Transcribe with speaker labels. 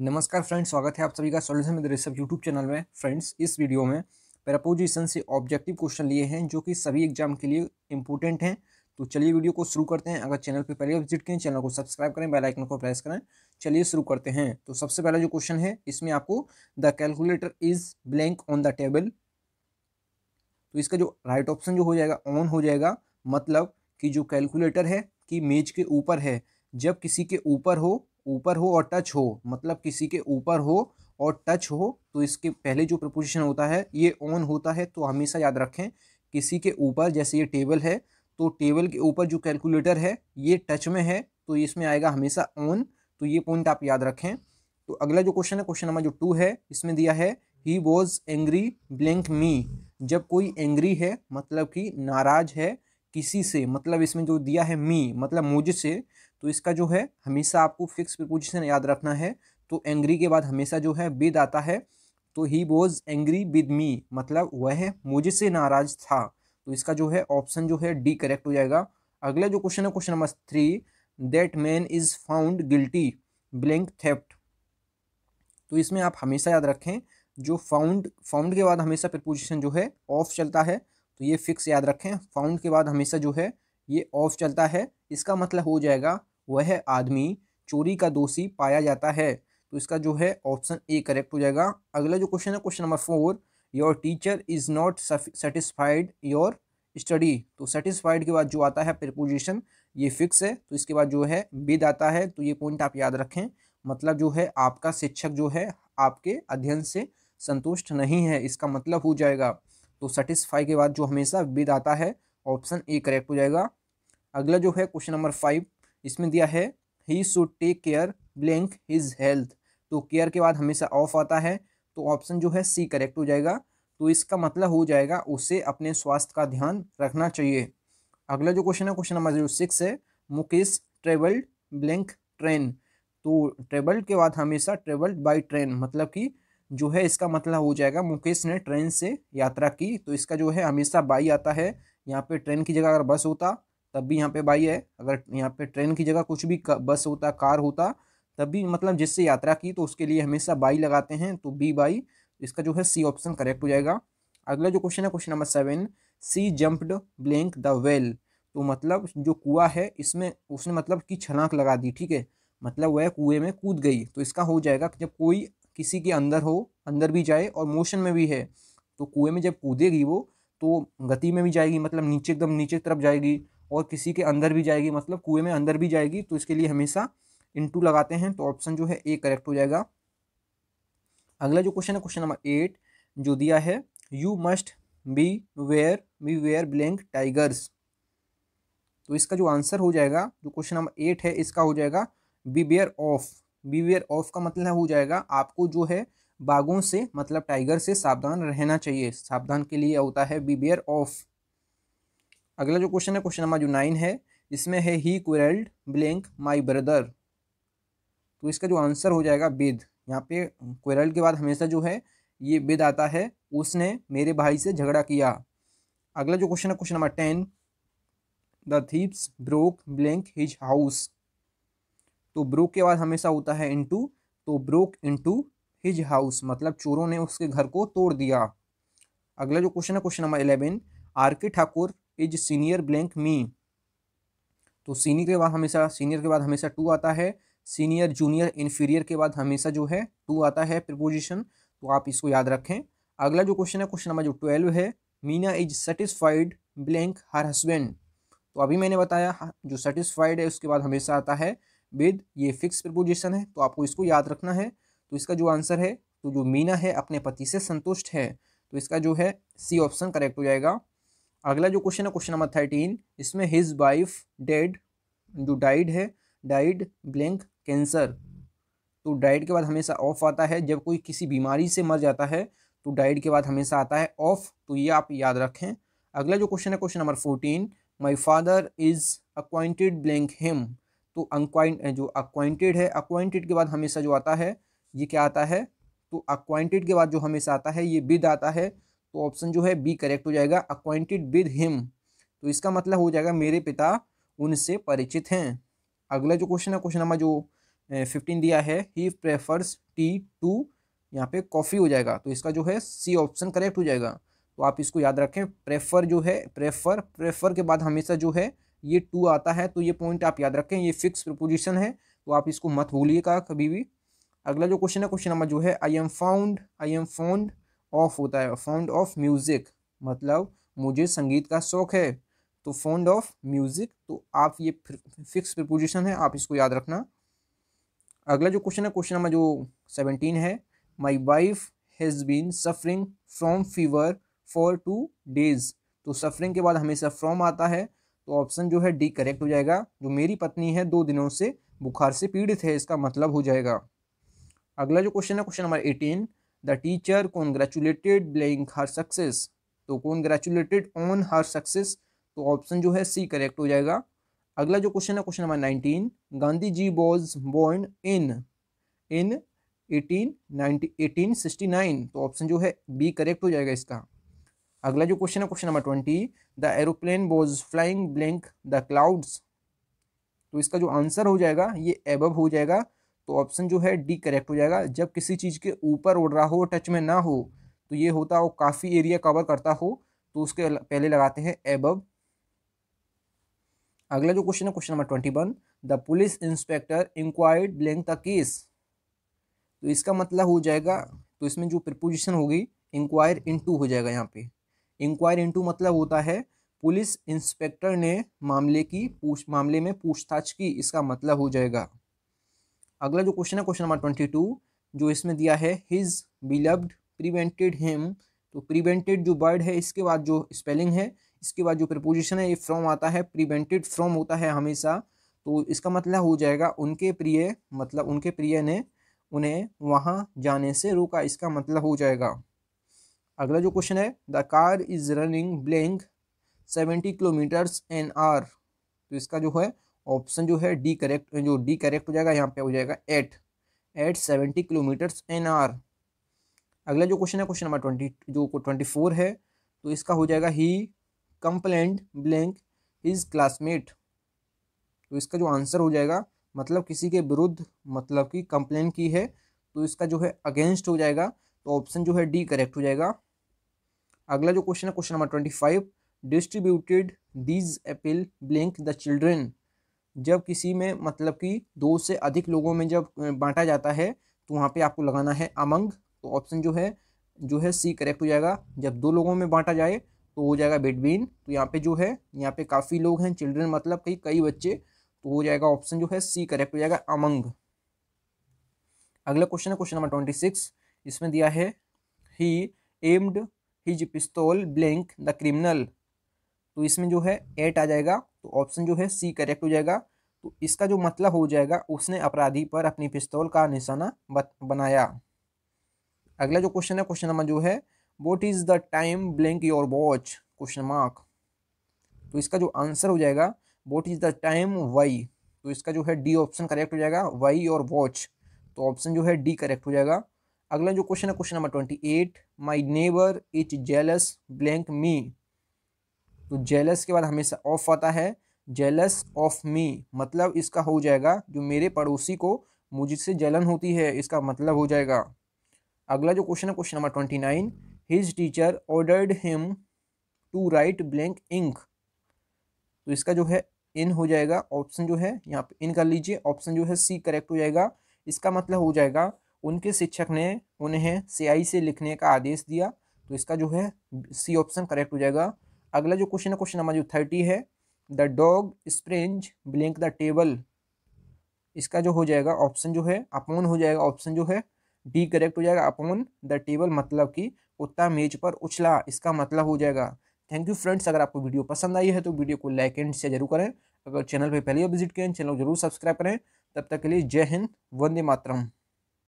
Speaker 1: नमस्कार फ्रेंड्स स्वागत है आप सभी का solution with research YouTube channel में फ्रेंड्स इस वीडियो में प्रपोजिशन से ऑब्जेक्टिव क्वेश्चन लिए हैं जो कि सभी एग्जाम के लिए इंपॉर्टेंट हैं तो चलिए वीडियो को शुरू करते हैं अगर चैनल पर पहले विजिट करें चैनल को सब्सक्राइब करें बेलाइकन को प्रेस करें चलिए शुरू करते हैं तो सबसे पहला जो क्वेश्चन है इसमें आपको the calculator is blank on the table तो इसका जो राइट right ऑप्शन जो हो जाएगा ऑन हो जाएगा मतलब कि जो कैलकुलेटर है कि मेज के ऊपर है जब किसी के ऊपर हो ऊपर हो और टच हो मतलब किसी के ऊपर हो और टच हो तो इसके पहले जो प्रपोजिशन होता है ये ऑन होता है तो हमेशा याद रखें किसी के ऊपर जैसे ये टेबल है तो टेबल के ऊपर जो कैलकुलेटर है ये टच में है तो इसमें आएगा हमेशा ऑन तो ये पॉइंट आप याद रखें तो अगला जो क्वेश्चन है क्वेश्चन नंबर जो टू है इसमें दिया है he was angry blank me जब कोई एंग्री है मतलब कि नाराज है किसी से मतलब इसमें जो दिया है मी मतलब मुझसे तो इसका जो है हमेशा आपको फिक्स प्रपोजिशन याद रखना है तो एंग्री के बाद हमेशा जो है विद आता है तो he was angry with me मतलब वह मुझसे नाराज था तो इसका जो है ऑप्शन जो है डी करेक्ट हो जाएगा अगला जो क्वेश्चन है question number three that man is found guilty blank theft तो इसमें आप हमेशा याद रखें जो फाउंड फाउंड के बाद हमेशा प्रपोजिशन जो है ऑफ चलता है तो ये फिक्स याद रखें फाउंड के बाद हमेशा जो है ये ऑफ चलता है इसका मतलब हो जाएगा वह आदमी चोरी का दोषी पाया जाता है तो इसका जो है ऑप्शन ए करेक्ट हो जाएगा अगला जो क्वेश्चन है question number four your teacher is not satisfied your study तो सेटिस्फाइड के बाद जो आता है प्रपोजिशन ये फिक्स है तो इसके बाद जो है बिद आता है तो ये पॉइंट आप याद रखें मतलब जो है आपका शिक्षक जो है आपके अध्ययन से संतुष्ट नहीं है इसका मतलब हो जाएगा तो सेटिस्फाई के बाद जो हमेशा विद आता है ऑप्शन ए करेक्ट हो जाएगा अगला जो है क्वेश्चन नंबर फाइव इसमें दिया है he should take care blank his health तो केयर के बाद हमेशा ऑफ आता है तो ऑप्शन जो है सी करेक्ट हो जाएगा तो इसका मतलब हो जाएगा उसे अपने स्वास्थ्य का ध्यान रखना चाहिए अगला जो क्वेश्चन है क्वेश्चन नंबर जीरो सिक्स है मुकेश ट्रेवल्ड ब्लैंक ट्रेन तो ट्रेवल्ड के बाद हमेशा ट्रेवल्ड बाई ट्रेन मतलब कि जो है इसका मतलब हो जाएगा मुकेश ने ट्रेन से यात्रा की तो इसका जो है हमेशा बाई आता है यहाँ पे ट्रेन की जगह अगर बस होता तब भी यहाँ पे बाई है अगर यहाँ पे ट्रेन की जगह कुछ भी बस होता कार होता तब भी मतलब जिससे यात्रा की तो उसके लिए हमेशा बाई लगाते हैं तो बी बाई इसका जो है सी ऑप्शन करेक्ट हो जाएगा अगला जो क्वेश्चन है question number seven she jumped blank the well तो मतलब जो कुआ है इसमें उसने मतलब की छलांक लगा दी ठीक है मतलब वह कुएं में कूद गई तो इसका हो जाएगा जब कोई किसी के अंदर हो अंदर भी जाए और मोशन में भी है तो कुएं में जब कूदेगी वो तो गति में भी जाएगी मतलब नीचे एकदम नीचे तरफ जाएगी और किसी के अंदर भी जाएगी मतलब कुएं में अंदर भी जाएगी तो इसके लिए हमेशा इनटू लगाते हैं तो ऑप्शन जो है ए करेक्ट हो जाएगा अगला जो क्वेश्चन है क्वेश्चन नंबर एट जो दिया है you must beware beware blank tigers तो इसका जो आंसर हो जाएगा जो क्वेश्चन नंबर एट है इसका हो जाएगा beware of beware of का मतलब हो जाएगा आपको जो है बाघों से मतलब टाइगर से सावधान रहना चाहिए सावधान के लिए होता है बी वेयर ऑफ अगला जो क्वेश्चन है क्वेश्चन नंबर जो नाइन है इसमें है he quelled blank my brother तो इसका जो आंसर हो जाएगा बेद यहाँ पे कुरेल्ड के बाद हमेशा जो है ये बिद आता है उसने मेरे भाई से झगड़ा किया अगला जो क्वेश्चन है question number ten the thieves broke blank his house तो ब्रोक के बाद हमेशा होता है इंटू तो ब्रोक इंटू हिज हाउस मतलब चोरों ने उसके घर को तोड़ दिया अगला जो क्वेश्चन है question number eleven R K Thakur is senior blank me तो सीनियर के बाद हमेशा सीनियर के बाद हमेशा टू आता है सीनियर जूनियर इन्फीरियर के बाद हमेशा जो है टू आता है प्रपोजिशन तो आप इसको याद रखें अगला जो क्वेश्चन है क्वेश्चन नंबर जो ट्वेल्व है Meena is satisfied blank her husband तो अभी मैंने बताया हाँ, जो सेटिस्फाइड है उसके बाद हमेशा आता है विद ये फिक्स प्रपोजिशन है तो आपको इसको याद रखना है तो इसका जो आंसर है तो जो मीना है अपने पति से संतुष्ट है तो इसका जो है सी ऑप्शन करेक्ट हो जाएगा अगला जो क्वेश्चन है क्वेश्चन नंबर थर्टीन इसमें हिज वाइफ डेड जो डाइड है डाइड ब्लैंक कैंसर तो डाइड के बाद हमेशा ऑफ आता है जब कोई किसी बीमारी से मर जाता है तो डाइड के बाद हमेशा आता है ऑफ तो ये आप याद रखें अगला जो क्वेश्चन है question number fourteen my father is acquainted blank him तो अनक्वाइंट जो अक्वाइंटेड है अक्वाइंटेड के बाद हमेशा जो आता है ये क्या आता है तो अक्वाइंटेड के बाद जो हमेशा आता है ये विद आता है तो ऑप्शन जो है बी करेक्ट हो जाएगा अक्वाइंटेड विद हिम तो इसका मतलब हो जाएगा मेरे पिता उनसे परिचित हैं अगला जो क्वेश्चन है क्वेश्चन नंबर जो फिफ्टीन दिया है ही प्रेफर्स टी टू यहाँ पे कॉफ़ी हो जाएगा तो इसका जो है सी ऑप्शन करेक्ट हो जाएगा तो आप इसको याद रखें प्रेफर जो है प्रेफर प्रेफर के बाद हमेशा जो है ये टू आता है तो ये पॉइंट आप याद रखें ये फिक्स प्रपोजिशन है तो आप इसको मत भूलिएगा कभी भी अगला जो क्वेश्चन है क्वेश्चन नंबर जो है I am found I am found of होता है फॉन्ड ऑफ म्यूज़िक मतलब मुझे संगीत का शौक है तो फॉन्ड ऑफ म्यूज़िक तो आप ये फिक्स प्रपोजिशन है आप इसको याद रखना अगला जो क्वेश्चन है क्वेश्चन नंबर जो सेवनटीन है my wife has been suffering from fever for two days तो सफरिंग के बाद हमेशा फ्रॉम आता है तो ऑप्शन जो है डी करेक्ट हो जाएगा जो मेरी पत्नी है दो दिनों से बुखार से पीड़ित है इसका मतलब हो जाएगा अगला जो क्वेश्चन है question number eighteen the teacher congratulated blank her success तो कॉन्ग्रेचुलेटेड ऑन हर सक्सेस तो ऑप्शन जो है सी करेक्ट हो जाएगा अगला जो क्वेश्चन है question number nineteen Gandhi ji was born in in eighteen ninety eighteen sixty nine तो ऑप्शन जो है बी करेक्ट हो जाएगा इसका अगला जो क्वेश्चन है question number twenty the aeroplane was flying blank the clouds तो इसका जो आंसर हो जाएगा ये एबव हो जाएगा तो ऑप्शन जो है डी करेक्ट हो जाएगा जब किसी चीज़ के ऊपर उड़ रहा हो टच में ना हो तो ये होता हो काफ़ी एरिया कवर करता हो तो उसके पहले लगाते हैं एबव अगला जो क्वेश्चन है question number twenty one the police inspector inquired blank the case तो इसका मतलब हो जाएगा तो इसमें जो प्रपोजिशन होगी इंक्वायर इनटू हो जाएगा यहाँ पे इंक्वायर इनटू मतलब होता है पुलिस इंस्पेक्टर ने मामले की पूछ मामले में पूछताछ की इसका मतलब हो जाएगा अगला जो क्वेश्चन है क्वेश्चन नंबर ट्वेंटी टू जो इसमें दिया है हिज बिलव्ड प्रिवेंटेड हिम तो प्रिवेंटेड जो वर्ड है इसके बाद जो स्पेलिंग है इसके बाद जो प्रपोजिशन है ये फ्रॉम आता है प्रिवेंटेड फ्रॉम होता है हमेशा तो इसका मतलब हो जाएगा उनके प्रिय मतलब उनके प्रिय ने उन्हें वहाँ जाने से रोका इसका मतलब हो जाएगा अगला जो क्वेश्चन है the car is running blank seventy kilometers an hour तो इसका जो है ऑप्शन जो है डी करेक्ट जो डी करेक्ट हो जाएगा यहाँ पे हो जाएगा at at seventy kilometer an hour अगला जो क्वेश्चन है क्वेश्चन नंबर ट्वेंटी जो ट्वेंटी फोर है तो इसका हो जाएगा he complained blank his classmate तो इसका जो आंसर हो जाएगा मतलब किसी के विरुद्ध मतलब कि कंप्लेन की है तो इसका जो है अगेंस्ट हो जाएगा तो ऑप्शन जो है डी करेक्ट हो जाएगा अगला जो क्वेश्चन है question number twenty five distributed these apples blank the children जब किसी में मतलब कि दो से अधिक लोगों में जब बांटा जाता है तो वहाँ पे आपको लगाना है अमंग तो ऑप्शन जो है जो है सी करेक्ट हो जाएगा जब दो लोगों में बांटा जाए तो हो जाएगा बिटवीन तो यहाँ पे जो है यहाँ पे काफ़ी लोग हैं चिल्ड्रन मतलब कई कई बच्चे तो हो जाएगा ऑप्शन जो है सी करेक्ट हो जाएगा अमंग अगला क्वेश्चन है क्वेश्चन नंबर ट्वेंटी सिक्स इसमें दिया है ही एम्ड हिज पिस्तौल ब्लैंक द क्रिमिनल तो इसमें जो है एट आ जाएगा तो ऑप्शन जो है सी करेक्ट हो जाएगा तो इसका जो मतलब हो जाएगा उसने अपराधी पर अपनी पिस्तौल का निशाना बनाया अगला जो क्वेश्चन है क्वेश्चन नंबर जो है what is the time blank your watch question mark तो इसका जो आंसर हो जाएगा what is the time by तो इसका जो है डी ऑप्शन करेक्ट हो जाएगा वाई और वॉच तो ऑप्शन जो है डी करेक्ट हो जाएगा अगला जो क्वेश्चन है question number twenty eight my neighbour is jealous blank me तो जेलस के बाद हमेशा ऑफ आता है जेलस ऑफ मी मतलब इसका हो जाएगा जो मेरे पड़ोसी को मुझसे जलन होती है इसका मतलब हो जाएगा अगला जो क्वेश्चन है question number twenty nine his teacher ordered him to write blank ink तो इसका जो है इन हो जाएगा ऑप्शन जो है यहाँ पे इन कर लीजिए ऑप्शन जो है सी करेक्ट हो जाएगा इसका मतलब हो जाएगा उनके शिक्षक ने उन्हें सियाई से लिखने का आदेश दिया तो इसका जो है सी ऑप्शन करेक्ट हो जाएगा अगला जो क्वेश्चन है क्वेश्चन नंबर जो थर्टी है the dog springs blank the table इसका जो हो जाएगा ऑप्शन जो है अपोन हो जाएगा ऑप्शन जो है डी करेक्ट हो जाएगा अपोन द टेबल मतलब कि कुत्ता मेज पर उछला इसका मतलब हो जाएगा थैंक यू फ्रेंड्स अगर आपको वीडियो पसंद आई है तो वीडियो को लाइक एंड शेयर जरूर करें अगर चैनल पर पहले विजिट करें चैनल को जरूर सब्सक्राइब करें तब तक के लिए जय हिंद वंदे मातरम